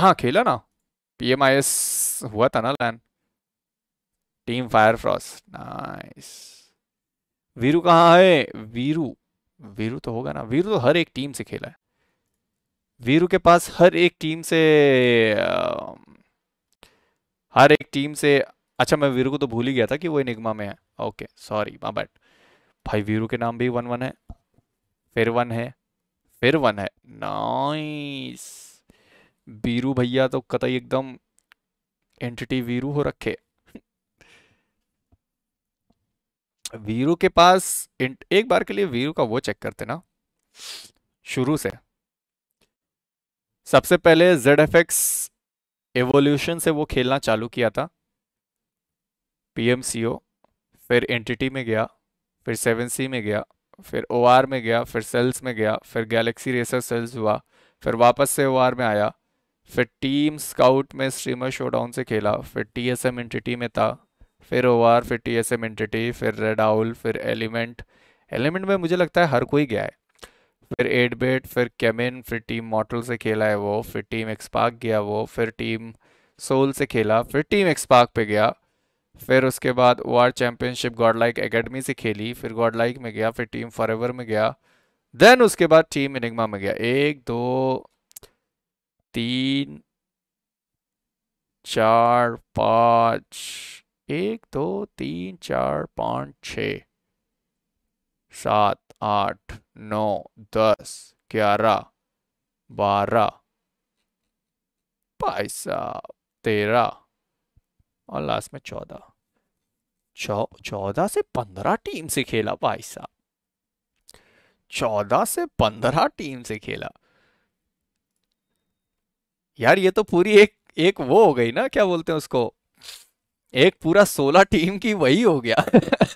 हाँ खेला ना पी एम आई एस हुआ था ना लैन team fire frost nice Veeru कहाँ है वीरू वीरू तो होगा ना वीरू तो हर एक टीम से खेला है वीरू के पास हर एक टीम से हर एक टीम से अच्छा मैं वीरू को तो भूल ही गया था कि वो निगमा में है ओके सॉरी माँ बैट भाई वीरू के नाम भी वन वन है फिर वन है फिर वन है नाइस वीरू भैया तो कतई एकदम एंटिटी वीरू हो रखे वीरू के पास एक बार के लिए वीरू का वो चेक करते ना शुरू से सबसे पहले जेड एफ एक्स एवोल्यूशन से वो खेलना चालू किया था पीएमसीओ फिर एंटिटी में गया फिर सेवन सी में गया फिर ओ में गया फिर सेल्स में गया फिर गैलेक्सी रेसर सेल्स हुआ फिर वापस से ओ में आया फिर टीम स्काउट में स्ट्रीमर शोडाउन से खेला फिर टी एस एम एंटिटी में था फिर ओआर फिर टी एस एम एंटिटी फिर रेड आउल फिर एलिमेंट एलिमेंट में मुझे लगता है हर कोई गया है फिर एड बेट फिर कैमिन फिर टीम मॉटल से खेला है वो फिर टीम एक्सपाक गया वो फिर टीम सोल से खेला फिर टीम एक्सपाक पे गया फिर उसके बाद O R championship godlike academy से खेली फिर गॉड लाइक में गया फिर टीम फॉर में गया देन उसके बाद टीम इनिगमा में गया एक दो तीन चार पाँच एक दो तीन चार पाँच छ सात आठ नौ दस ग्यारह बारह भाई तेरह और लास्ट में चौदह चौ चौदह से पंद्रह टीम से खेला भाई साहब चौदह से पंद्रह टीम से खेला यार ये तो पूरी एक एक वो हो गई ना क्या बोलते हैं उसको एक पूरा सोलह टीम की वही हो गया